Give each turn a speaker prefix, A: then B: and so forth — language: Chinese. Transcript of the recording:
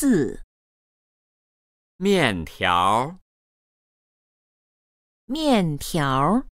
A: 四面条，面条。